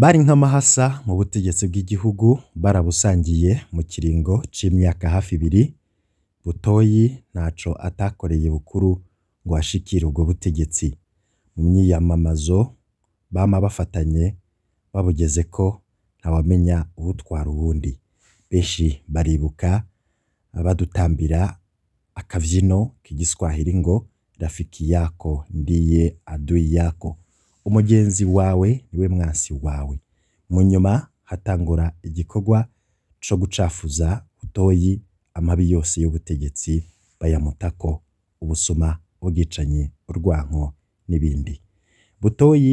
bari nk'amahasa mu butegetsi bw'igihugu barabusangiye mu kiringo cy'imyaka hafi ibiri butoyi ntaco atakoreye bukuru ngo ashikire ubwo butegetsi mu myiyamamazo bama bafatanye babugeze ko ntawamenya uwutwara uwundi benshi baribuka badutambira akabyino k'igiswahili ngo rafiki yako ndiye adui yako umugenzi wawe niwe mwansi wawe mu nyuma hatangura igikorwa co gucafuza butoyi amabi yose y'ubutegetsi bayamutako ubusuma ubwicanyi urwanko n'ibindi butoyi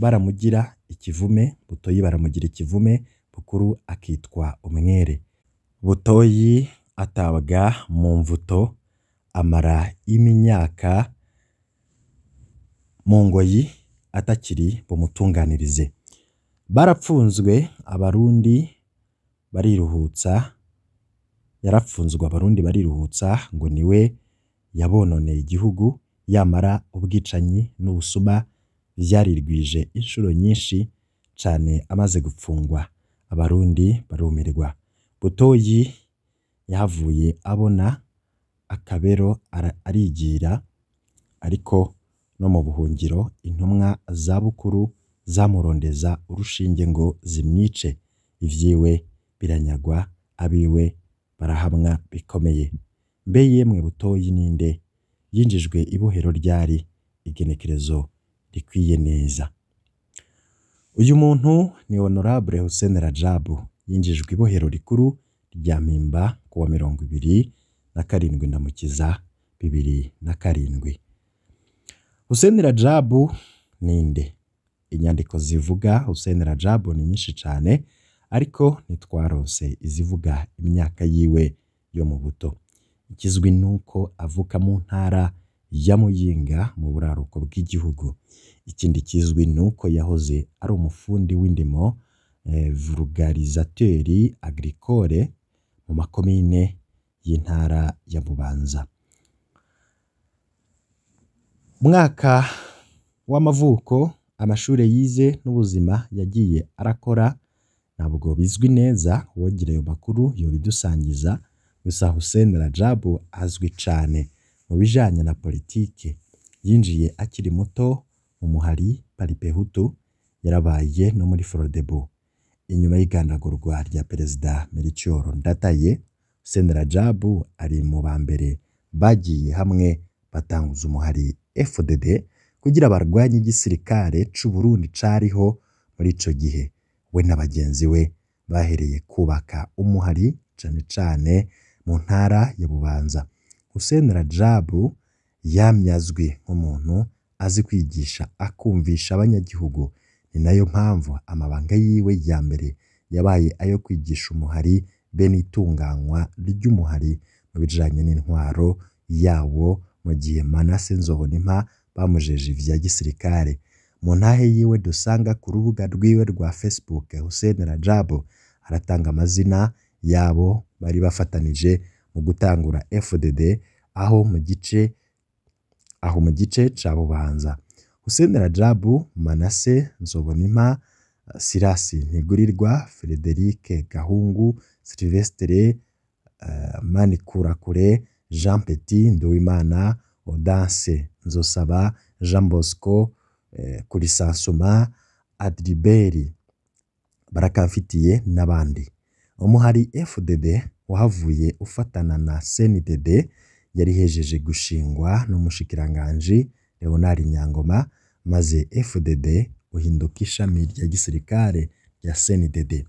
baramugira ikivume butoyi baramugira ikivume bukuru akitwa umwere butoyi atabwa mu mvuto amara imyaka mu ngoyi atakiri bumutunganirize barapfunzwe abarundi bariruhutsa yarapfunzwe abarundi bariruhutsa ngo ni we yabononeye igihugu yamara ubwicanyi n'ubusuma byarirwije inshuro nyinshi cyane amaze gupfungwa abarundi barumirwa butoyi yahavuye abona akabero arigira ariko no mu buhungiro intumwa za Bukuru zamurondeza urushinge ngo zimwice, iby'iwe biranyagwa ab'iwe barahamwa bikomeye, mbe yemwe butoyi ninde yinjijwe ibohero ryari igenekerezo rikwiye neza uyu muntu ni honorable Hussein Rajab yinjijwe ibohero rikuru rya mimba ku wa mirongo ibiri na karindwi Ndamukiza bibiri na karindwi Hussein Rajab ni nde inyandiko zivuga Hussein jabu ni nyinshi cyane ariko ntitwarose izivuga imyaka yiwe yo mu buto igizwe n'uko avuka mu ntara ya Muyinga mu buraruko bw'igihugu ikindi kizwi ni uko yahoze ari umufundi w'indimo eh, vulugarizateur agricole mu makomine y'intara ya Bubanza Umwaka w'amavuko amashuri yize n'ubuzima yagiye arakora ntabwo bizwi neza wogira ayo makuru yobidusangiza gusa Hussein Rajab azwi cane mu bijanye na politiki yinjiye akiri muto mu muhari Paripehutu yarabaye no muri Frodebo inyuma y'igandagurwa rya perezida Melchior Ndadaye Hussein Rajab ari mu ba mbere bagiye hamwe batanguza umuhari FDD kugira barwanye igisirikare cy'u Burundi cyariho muri icyo gihe we na bagenzi we bahereye kubaka umuhari cyane cyane mu ntara ya Bubanza Hussein Rajabu yamye nk'umuntu azi kwigisha akumvisha abanyagihugu ni nayo mpamvu amabanga yiwe ya mbere yabaye ayo kwigisha umuhari be n'itunganywa ry'umuhari mu bijyanye n'intwaro yawo mu gihe Manase Nzobonimpa bamujeje vya gisirikare mu ntahe yiwe dusanga ku rubuga rwiwe rwa Facebook Hussein Rajabo aratanga amazina yabo bari bafatanije mu gutangura FDD aho mu gice aho mu gice ca Bubanza Hussein Rajab Manase Nzobonimpa Sirasi Ntigurirwa Frederic Gahungu Silvestre uh, eh, Manikurakure Jean Petit Nduwimana Odanse Nzosaba Jean Bosco eh, Kurisasuma Adriberi Barakamfitiye n'abandi umuhari FDD wahavuye ufatana na CNDD yari hejeje gushingwa n'umushikiranganji Leonard Nyangoma maze FDD uhinduka ishami rya gisirikare rya CNDD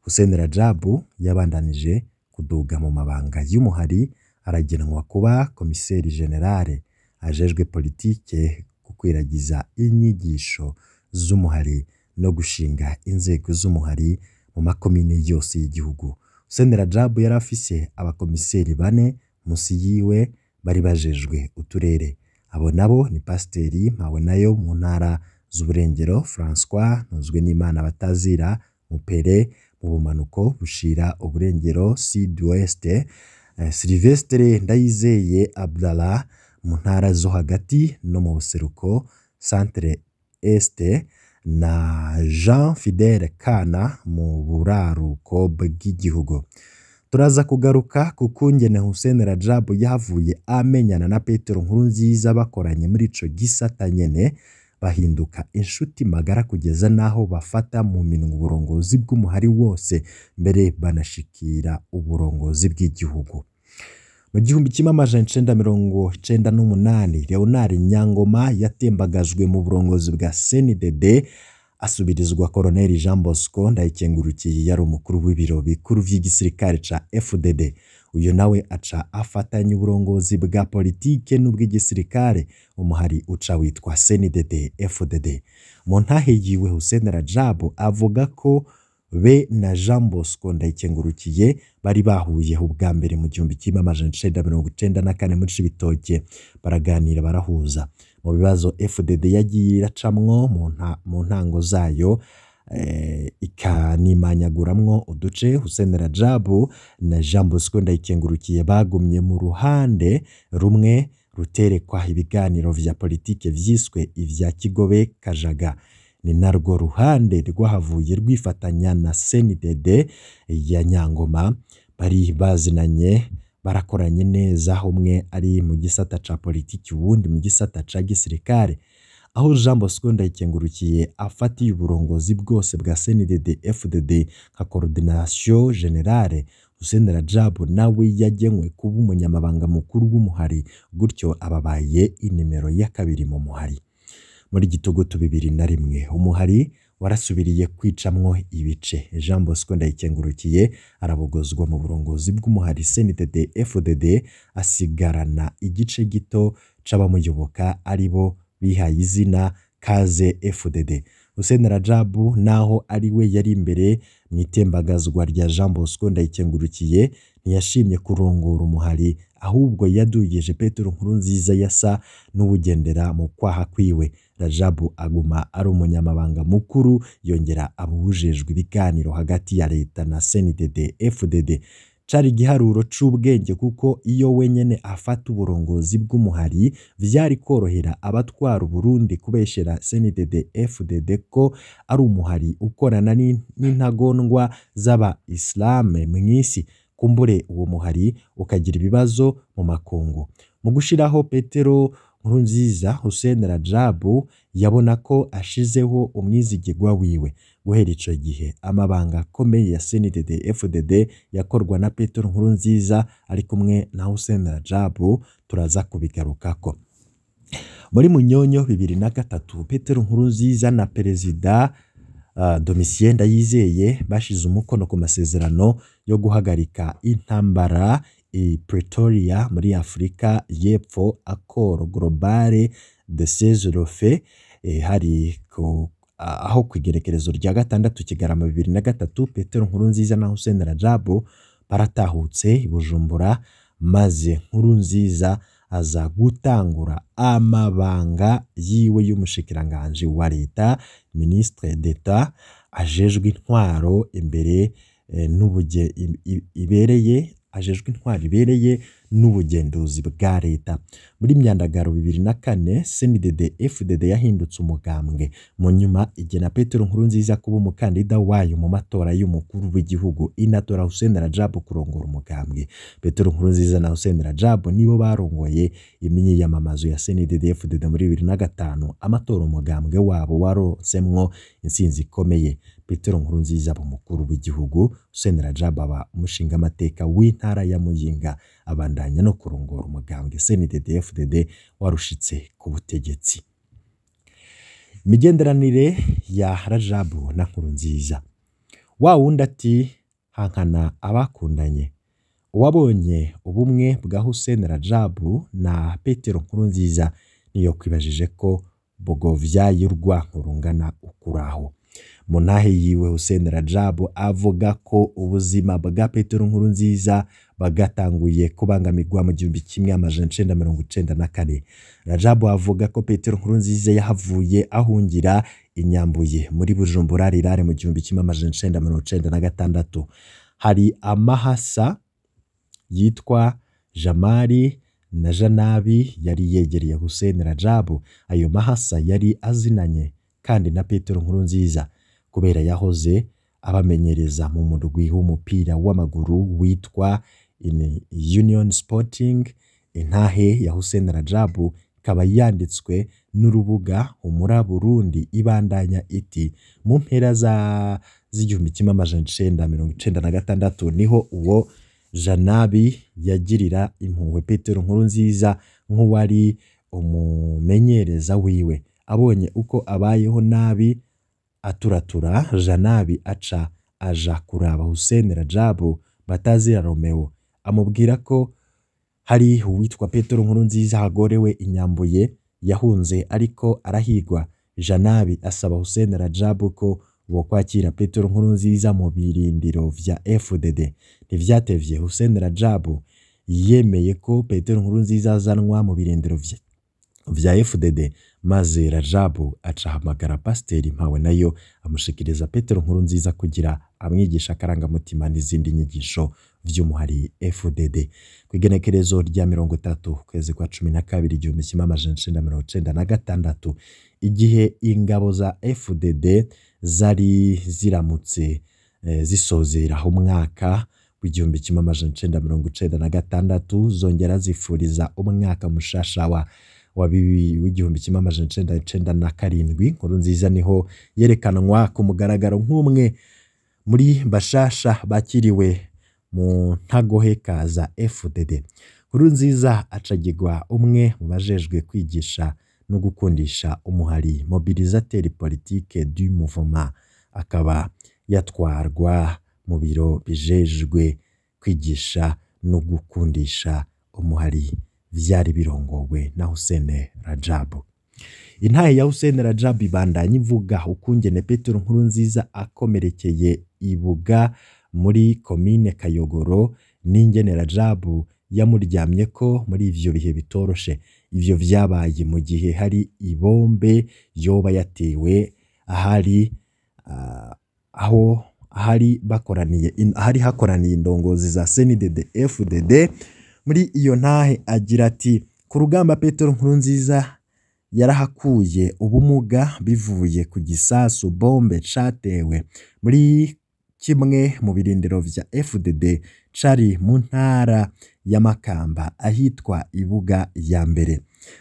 Hussein Rajabu yabandanije kuduga mu mabanga y'umuhari aragenwa kuba komiseri generale ajejwe politike gukwiragiza inyigisho z'umuhari no gushinga inzego z'umuhari mu makomini yose y'igihugu Senderi Jabu yari afise abakomiseri bane munsi yiwe bari bajejwe uturere abo nabo ni pasiteri nayo mu ntara z'uburengero Francois ntuzwe n'imana batazira mupere mu bumanuko bushira uburengero sud west Eh, Silivesitire Ndayizeye Abdalla mu ntara zo hagati no mu buseruko santire esite na Jean Fidele Kana mu buraruko bw'igihugu. Turaza kugaruka ku kungene Hussein Rajabu yahavuye amenyana na Petero Nkuru nziza bakoranye muri ico gisata nyene bahinduka inshuti magara kugeza n'aho bafata mu minwa uburongozi bw'umuhari wose mbere banashikira uburongozi bw'igihugu mu gihumbi kimwe amajana icenda mirongo icyenda n'umunani leonard nyangoma yatembagajwe mu burongozi bwa cndd asubirizwa koloneli jean bosco ndayikengurukiye yari umukuru w'ibiro bikuru by'igisirikare cya fdd uyu nawe aca afatanya uburongozi bwa politike n'ubw'igisirikare umuhari uca witwa cnded fdd mu ntahigiwe hussein rajab avuga ko be na jean bosco ndayikengurukiye bari bahuyeho ubwa mbere mu gihumbi kimwe amajana icenda mirongo icenda na kane muri cibitoke baraganira barahuza mu bibazo fdd yagiye iracamwo mu ntango zayo Eh, ikanimanyaguramwo uduce Hussein Rajabu na Jean Bosco Ndayikengurukiye bagumye mu ruhande rumwe ruterekwa ibiganiro vya politike vyiswe ivya Kigobe Kajaga ni narwo ruhande rwahavuye rwifatanya na CNDD ya Nyangoma bari bazinanye barakoranye neza umwe ari mu gisata ca politiki uwundi mu gisata ca gisirikare aho Jean Bosco Ndayikengurukiye afatiye uburongozi bwose bwa CNDD FDD nka coordination generale Hussein Rajab nawe yagenwe kuba umunyamabanga mukuru w'umuhari gutyo ababaye inimero ya kabiri mu muhari muri gitugutu bibiri na rimwe umuhari warasubiriye kwicamwo ibice Jean Bosco Ndayikengurukiye arabogozwa mu burongozi bw'umuhari CNDD FDD asigarana igice gito c'abamuyoboka aribo bihaye izina Kaze FDD. Hussein Rajab naho ari we yari imbere mu itembagazwa rya Jean Bosco Ndayikengurukiye ntiyashimye kurongora umuhari ahubwo yadugije Petero nziza yasa n’ubugendera mu kwaha kwiwe. Rajab aguma ari umunyamabanga mukuru yongera aba uwujejwe ibiganiro hagati ya leta na CNDD-FDD. cari igiharuro c'ubwenge kuko iyo wenyene afata uburongozi bw'umuhari vyari korohera abatwara Uburundi kubeshera CNDD FDD ko ari umuhari ukorana n'intagondwa z'aba Islame mw'isi kumbure uwo muhari ukagira ibibazo mu makungu mu gushiraho Petero Nkurunziza Hussein Rajabu yabona ko ashizeho umwizigirwa wiwe guhera icyo gihe amabanga akomeye ya CNDD FDD yakorwa na Petero Nkurunziza ari kumwe na Hussein Rajab turaza kubigarukako muri munyonyo bibiri na gatatu Petero Nkurunziza na perezida Uh, ah, Domitien Ndayizeye bashize umukono ku masezerano yo guhagarika intambara i Pretoria muri Afurika y'Epfo Accord Global de cessez eh, hari Ah, aho ku igerekerezo rya gatandatu kigarama bibiri na gatatu petero nkurunziza na hussein rajabo baratahutse i bujumbura maze Nkuru nziza aza gutangura amabanga yiwe y'umushikiranganji wa leta minisitiri d'etat ajejwe intwaro imbere eh, n'ubuge ibereye ajejwe intwari ibereye n'ubugenzuzi bwa leta muri myandagaro bibiri na kane CNDD fdd yahindutse umugambwe mu nyuma igena petero nkuru nziza kuba umukandida wayo mu matora y'umukuru w'igihugu inatora hussein rajabu kurongora umugambwe petero nkuru nziza na hussein rajabu nibo barongoye imyiyamamazo ya CNDD fdd muri bibiri na gatanu amatora umugambwe wabo waronsemwo intsinzi ikomeye Petero Nkurunziza umukuru w'igihugu Senderi Jababa umushingamateka w'intara ya Muyinga abandanya no kurongora umugambwe CNDD-FDD warushitse ku butegetsi imigenderanire ya rajabu na Nkurunziza wa wundi ati hankana abakundanye uwabonye ubumwe bwa Hussein Rajabu na Petero Nkurunziza niyo kwibajije ko bogovya y'urwankuru ukuraho Monahe yiwe Hussein Rajab avuga ko ubuzima bwa Petero Nkurunziza bagatanguye kubangamirwa mu gihumbi kimwe amajana icenda mirongo icenda na kane. Rajab avuga ko Petero nziza yahavuye ahungira i Nyambuye muri Bujumbura Rirare mu gihumbi kimwe amajana icenda mirongo icenda na gatandatu. Hari amahasa yitwa Jamali na Janabi yari yegereye Hussein Rajabu ayo mahasa yari azinanye kandi na Petero nziza kubera yahoze abamenyereza mu murwi w'umupira w'amaguru witwa Union Sporting intahe ya Hussein Rajabu ikaba yanditswe n'urubuga umura Burundi ibandanya iti mu mpera za z'igihumbi kimwe amajana icenda mirongo icyenda na gatandatu niho uwo janabi yagirira impuhwe petero nkuru nziza nk'uwari umumenyereza wiwe abonye uko abayeho nabi aturatura Janabi aca aja kuraba Hussein Rajabu batazira Romeo amubwira ko hari uwitwa Petero nkuru nziza hagorewe inyambuye yahunze ariko arahigwa Janabi asaba Hussein Rajabu ko bokwakira Petero nkuru nziza mu birindiro vya FDD ntivyatevye Hussein Rajabu yemeye ko Petero nkuru nziza azanwa mu birindiro vya FDD maze rajabu acahamagara pasiteri mpawe nayo amushikiriza petero nkuru nziza kugira amwigisha akarangamutima n'izindi nyigisho by'umuhari fdd ku igenekerezo rya mirongo itatu ukwezi kwa cumi na kabiri igihumbi kimwe amajana icenda mirongo icenda na gatandatu igihe ingabo za fdd zari ziramutse eh, zisozera umwaka w'igihumbi kimwe amajana icenda mirongo icenda na gatandatu zongera zifuriza umwaka mushasha wa w'igihumbi kimwe amajana icyenda icyenda na karindwi Nkuru nziza niho yerekanwa ku mugaragaro nk'umwe muri bashasha bakiriwe mu ntagoheka za fdd Nkuru nziza acagirwa umwe mu bajejwe kwigisha no gukundisha umuhari mobilizateri politike du muvoma akaba yatwarwa mu biro bijejwe kwigisha no gukundisha umuhari byari birongowe na Hussein Rajab intahe ya Hussein Rajab ibandanya ivuga ukungene Petero nkuru nziza akomerekeye ibuga muri komine Kayogoro n'ingene Rajab yamuryamye ko muri ivyo bihe bitoroshe ivyo vyabaye mu gihe hari ibombe yoba yatewe ahari uh, aho hari bakoraniye ahari hakoraniye indongozi za CNDD FDD muri iyo ntahe agira ati ku rugamba Petero Nkurunziza yarahakuye ubumuga bivuye ku gisasu bombe cyatewe muri kimwe mu birindiro bya FDD cari mu ntara ya Makamba ahitwa Ibuga ya mbere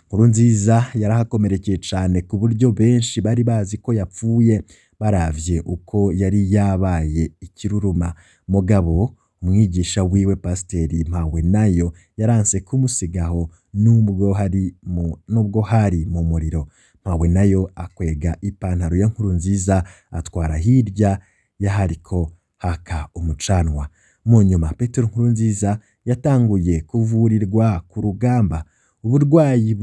Nkurunziza yarahakomerekeye cyane ku buryo benshi bari bazi ko yapfuye baravye uko yari yabaye ikiruruma mugabo Mwigisha wiwe pasiteri nayo yaranse kumusigaho nubwo hari mu nubwo hari mu muriro nayo akwega ipantaro ya Nkurunziza atwara hirya y'ahariko haka umucanwa mu nyuma Petero Nkuru nziza yatanguye kuvurirwa ku rugamba uburwayi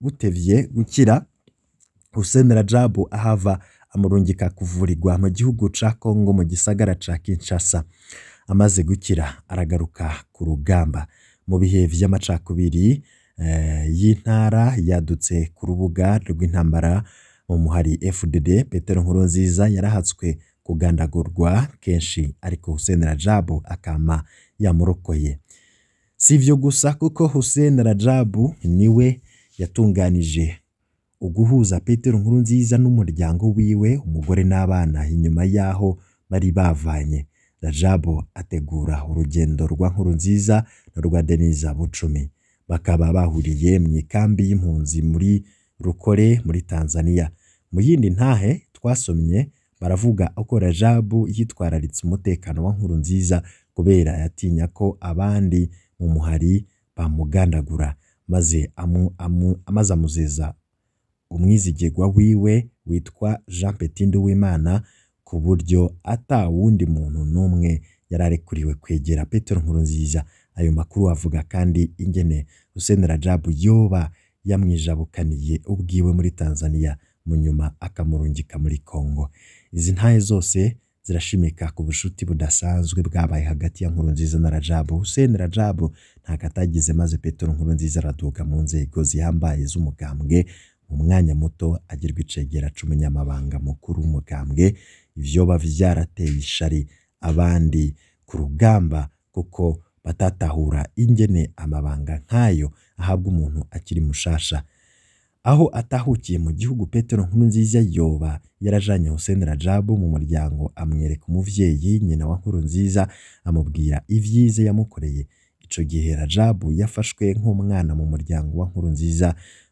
butevye gukira Hussein Rajabu ahava amurungika kuvurirwa mu gihugu ca Congo mu gisagara ca Kinshasa amaze gukira aragaruka ku rugamba mu bihe by'amacakubiri eh, y'intara yadutse ku rubuga rw'intambara mu muhari FDD Petero Nkurunziza yarahatswe kugandagurwa kenshi ariko Hussein Rajab akama yamurokoye si ibyo gusa kuko Hussein ni we yatunganije uguhuza Petero Nkurunziza n'umuryango wiwe umugore n'abana inyuma y'aho bari bavanye Rajabu ategura urugendo rwa Nkuru nziza n'urwa Denise Bucumi bakaba bahuriye mu ikambi y'impunzi muri Rukore muri Tanzania mu yindi ntahe twasomye baravuga uko Rajabu yitwararitse umutekano wa Nkuru nziza kubera yatinya ko abandi mu muhari bamugandagura maze amaze amuzeza umwizigirwa wiwe witwa Jean Petit Nduwimana ku buryo wundi muntu n'umwe yari arekuriwe kwegera Petero Nkurunziza ayo makuru avuga kandi ingene Hussein Rajab yoba yamwijabukaniye ubwiwe muri Tanzania mu nyuma akamurungika muri Congo izi ntahe zose zirashimika ku bucuti budasanzwe bwabaye hagati ya Nkurunziza na Rajab Hussein Rajabu ntabwo atagize maze Petero Nkurunziza araduka mu nzego zihambaye z’umugambwe mu mwanya muto agirwa icegera c'umunyamabanga mukuru w'umukambwe ibyoba byarateye ishari abandi ku rugamba kuko batatahura ingene amabanga nk'ayo ahabwa umuntu akiri mushasha aho atahukiye mu gihugu Petero Nkuru nziza yoba yarajanye Hussein Rajabu mu muryango amwereka umubyeyi nyina wa Nkurunziza amubwira ivyize yamukoreye icyo gihe Rajabu yafashwe nk'umwana mu muryango wa Nkuru nziza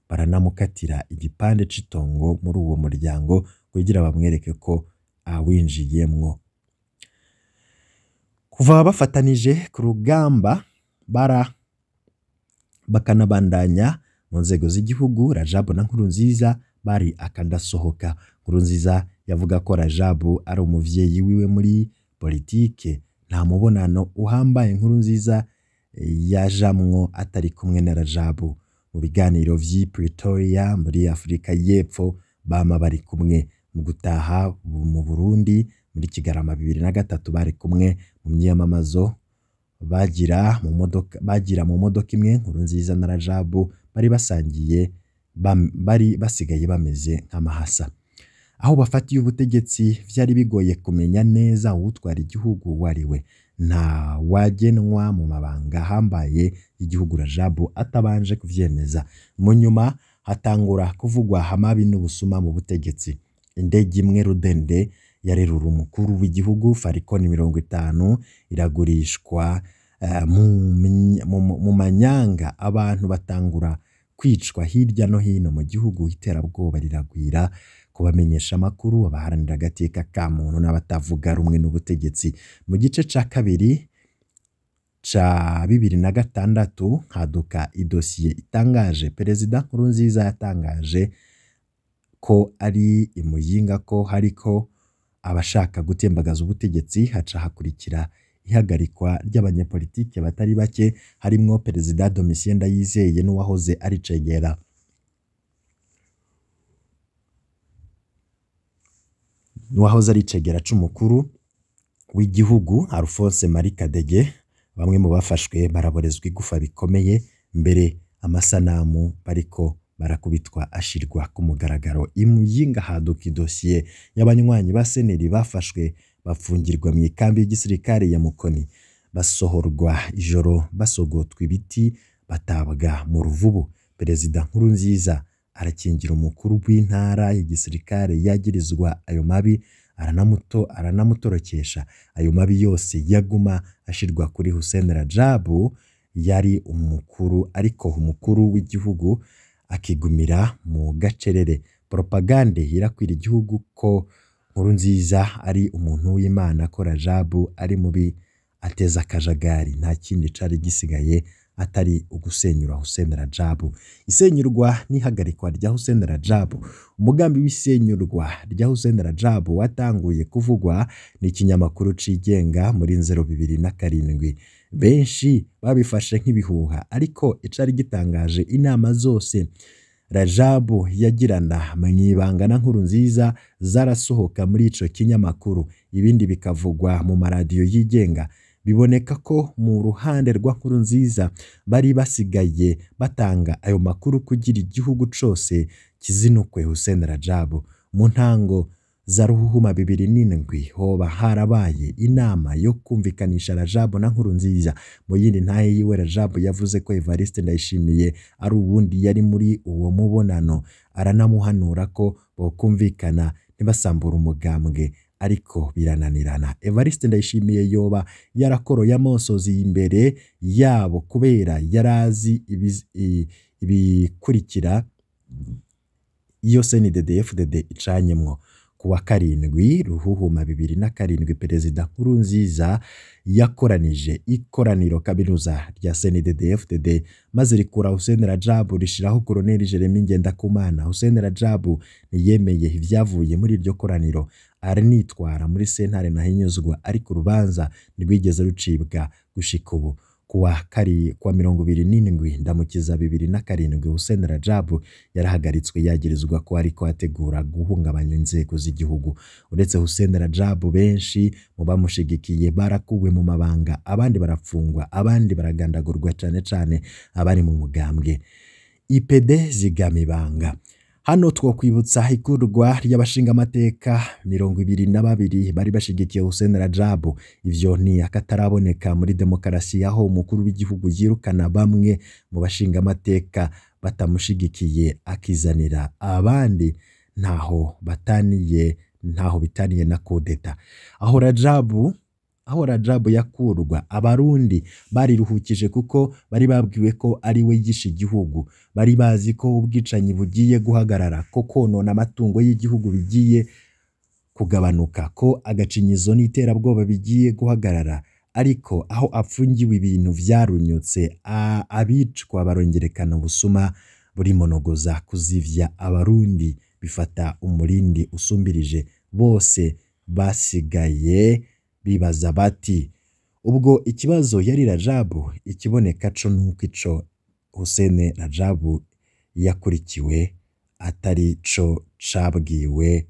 baranamukatira igipande c'itongo muri uwo muryango kugira bamwereke ko awinjiyemwo ah, kuva bafatanije ku rugamba bara bakanabandanya mu nzego z'igihugu rajabu na nkurunziza bari akadasohoka nkurunziza yavuga ko rajabu ari umubyeyi wiwe muri politike nta mubonano uhambaye Nkuru nkurunziza eh, yajamwo atari kumwe na rajabu mu biganiro vy'i pretoria muri afurika y'epfo bama bari kumwe mu gutaha mu Burundi muri Kigarama bibiri na gatatu bari kumwe mu myiyamamazo bagira mu modoka bagira mu modoka imwe Nkurunziza na Rajabu bari basangiye bari basigaye bameze nk'amahasa aho bafatiye ubutegetsi byari bigoye kumenya neza utwara igihugu uwo ari we nta wagenwa mu mabanga ahambaye y'igihugu Rajabu atabanje kubyemeza mu nyuma hatangura kuvugwa hamabi n'ubusuma mu butegetsi Indege imwe rudende yarerura umukuru w'igihugu farikoni mirongo itanu iragurishwa eh, mu manyanga abantu batangura kwicwa hirya no hino mu gihugu iterabwoba riragwira, kubamenyesha amakuru abaharanira agateka ka muntu n'abatavuga rumwe n'ubutegetsi mu gice cya kabiri cya bibiri na gatandatu haduka idosiye itangaje perezida Nkurunziza yatangaje. ko ari i ko hariko abashaka gutembagaza ubutegetsi haca hakurikira ihagarikwa ry'abanyepolitike batari bake harimo Perezida Domitien Ndayizeye n'uwahoze ari Che n'uwahoze ari Che Guevara c'umukuru w'igihugu Alphonse Marie Kadege bamwe mu bafashwe baraborezwa igufa bikomeye mbere amasanamu bariko barakubitwa ashyirwa ku mugaragaro imuyinga haduka idosiye y'abanywanyi ba seneri bafashwe bafungirwa mu ikambi y'igisirikare ya mukoni basohorwa ijoro basogotwa ibiti batabwa mu ruvubu perezida nkuru nziza arakingira umukuru w'intara y'igisirikare yagirizwa ayo mabi aranamuto aranamutorokesha ayo mabi yose yaguma ashirwa kuri Hussein Rajabu yari umukuru ariko umukuru w'igihugu akigumira mu gacerere poropagande irakwira igihugu ko Nkurunziza ari umuntu w'Imana akora jabu, ari mubi ateza akajagari nta kindi cyari gisigaye atari ugusenyura Hussein Rajabu isenyurwa n'ihagarikwa rya Hussein Rajabu umugambi w'isenyurwa rya Hussein Rajabu watanguye kuvugwa n'ikinyamakuru cigenga muri nzero bibiri na karindwi benshi babifashe nk'ibihuha ariko icari gitangaje inama zose rajabu yagirana mu na nkuru nziza zarasohoka muri icyo kinyamakuru ibindi bikavugwa mu maradiyo yigenga biboneka ko mu ruhande rwa nziza bari basigaye batanga ayo makuru kugira igihugu cyose kizinukwe Hussein Rajab mu ntango za ruhuma bibiri n'indwi hoba harabaye inama yo kumvikanisha rajabu na nkurunziza mu yindi ntahe yiwe rajabu yavuze ko evariste ndayishimiye ari ubundi yari muri uwo mubonano aranamuhanura ko bokumvikana ntibasambure umugambwe ariko birananirana evariste ndayishimiye yoba yarakoroye amosozi imbere yabo kubera yari azi ibikurikira iyo senidede efudede icanyemo ku wa karindwi ruhuhuma bibiri na karindwi perezida Nkuru nziza yakoranije ikoraniro kaminuza rya cndddfdd maze rikura hussein rajabu rishyiraho koroneli jeremy ngendakumana hussein rajabu niyemeye ibyavuye muri iryo koraniro aranitwara muri sentare nahinyuzwa ariko urubanza ntirwigeze rucibwa gushika ubu kuwa kari kwa mirongo ibiri n'indwi ndamukiza bibiri na karindwi Hussein Rajabu yarahagaritswe yagirizwa ko ariko ategura guhungabanya inzego z'igihugu uretse Hussein Rajabu benshi mu bamushigikiye barakuwe mu mabanga abandi barafungwa abandi baragandagurwa cyane cyane abari mu mugambwe IPD zigama ibanga hano twakwibutsa ikurwa ry'abashingamateka mirongo ibiri na babiri bari bashyigikiye Hussein Rajab ivyo ni akataraboneka muri demokarasi aho umukuru w'igihugu yirukana bamwe mu bashingamateka batamushyigikiye akizanira abandi ntaho bataniye ntaho bitaniye na kudeta aho Rajabu aho rajabu yakurwa abarundi bariruhukije kuko bari babwiwe ko ari we yishe igihugu bari bazi ko ubwicanyi bugiye guhagarara ko konona amatungo y'igihugu bigiye kugabanuka ko agacinyizo n'iterabwoba bigiye guhagarara ariko aho apfungiwe ibintu byarunyutse abicwa barongerekana ubusuma buri monogoza kuzivya abarundi bifata umurindi usumbirije bose basigaye bibaza bati ubwo ikibazo yari rajabu ikiboneka co nuko ico husene rajabu yakurikiwe atari co cabwiwe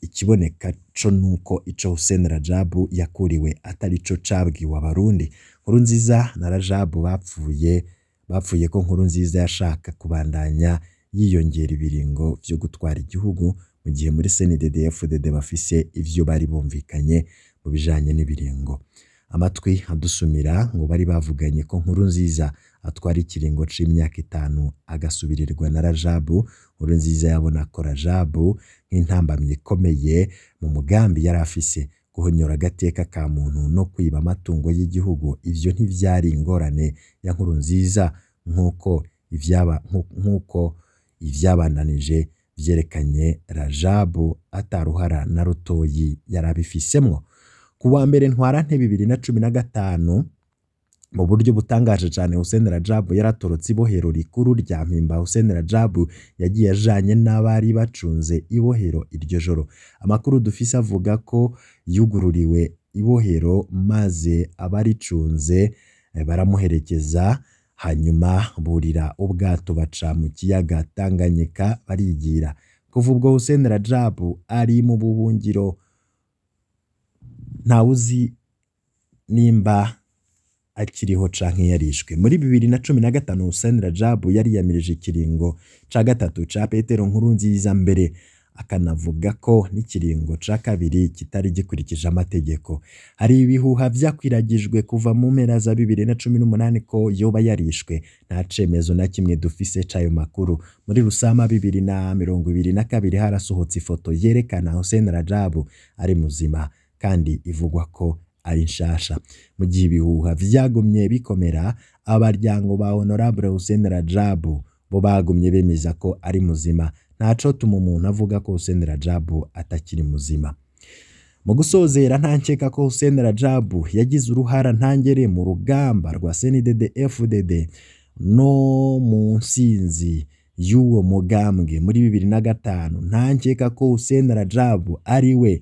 ikiboneka co nuko ico husene rajabu yakuriwe atari co cabwiwe abarundi nziza na rajabu bapfuye bapfuye ko Nkuru nziza yashaka kubandanya yiyongera ibiringo byo gutwara igihugu mu gihe muri snddf bafise ibyo bari bumvikanye mu bijyanye n'ibiringo amatwi adusumira ngo bari bavuganye ko nkuru nziza atwara ikiringo cy'imyaka itanu agasubirirwa na rajabu nkuru nziza yabona ko rajabu nk'intambamyi ikomeye mu mugambi yari afise guhonyora agateka ka muntu no kwiba amatungo y'igihugu ibyo ntibyari ingorane ya nkuru nziza nk'uko nk'uko ibyabananije byerekanye rajabu ataruhara na rutoyi yari abifisemo ku wa mbere ntwarante bibiri na cumi na gatanu mu buryo butangaje cyane Hussein Rajabu yaratorotse ibohero rikuru rya mpimba Hussein Rajabu yagiye ajanye n'abari bacunze ibohero iryo joro amakuru dufise avuga ko yugururiwe ibohero maze abaricunze eh, baramuherekeza hanyuma burira ubwato baca mu kiyaga Tanganyika barigira kuva ubwo Hussein Rajabu ari mu buhungiro ntawe uzi nimba akiriho canke yarishwe muri bibiri na cumi na gatanu Hussein Rajab yariyamirije ikiringo ca gatatu ca Petero Nkuru nziza mbere akanavuga ko n'ikiringo ca kabiri kitari gikurikije amategeko hari ibihuha byakwiragijwe kuva mu mpera za bibiri na cumi n'umunani ko yoba yarishwe nta cemezo na kimwe dufise c'ayo makuru muri rusama bibiri na mirongo ibiri na kabiri harasohotse ifoto yerekana Hussein Rajabu ari muzima kandi ivugwa ko ari nshasha mu gihe ibihuha byagumye bikomera abaryango ba honorable Hussein Rajab bo bagumye bemeza ko ari muzima ntaco tuma umuntu avuga ko Hussein Rajab atakiri muzima mu gusozera ntankeka ko Hussein Rajab yagize uruhara ntangere mu rugamba rwa CNDD FDD no mu nsinzi y'uwo mugambwe muri bibiri na gatanu ntankeka ko Hussein Rajab ari we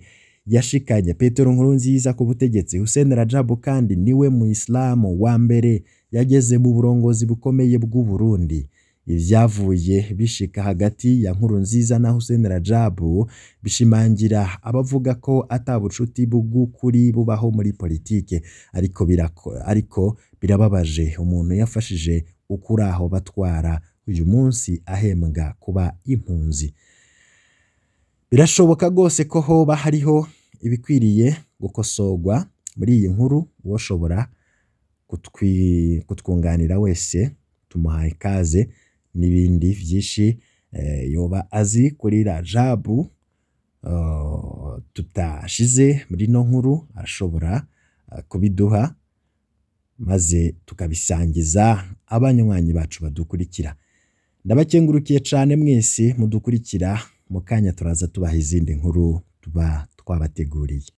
yashikanye petero Nkuru nziza ku butegetsi hussein rajabu kandi niwe mu isilamu wa mbere yageze mu burongozi bukomeye bw'u burundi ibyavuye bishika hagati ya Nkuru nziza na hussein rajabu bishimangira abavuga ko atabucuti bw'ukuri bubaho muri politiki, ariko, ariko birababaje umuntu yafashije ukuri aho batwara uyu munsi ahembwa kuba impunzi birashoboka rwose ko hoba hariho ibikwiriye gukosorwa muri iyi nkuru ushobora kutwunganira wese tumuhaye ikaze n'ibindi byinshi eh, yoba azi kuri rajabu oh, tutashize muri ino nkuru ashobora eh, kubiduha maze tukabisangiza abanywanyi bacu badukurikira ndabakengurukiye cyane mwese mudukurikira mu kanya turaza tubaha izindi nkuru tuba twabateguriye.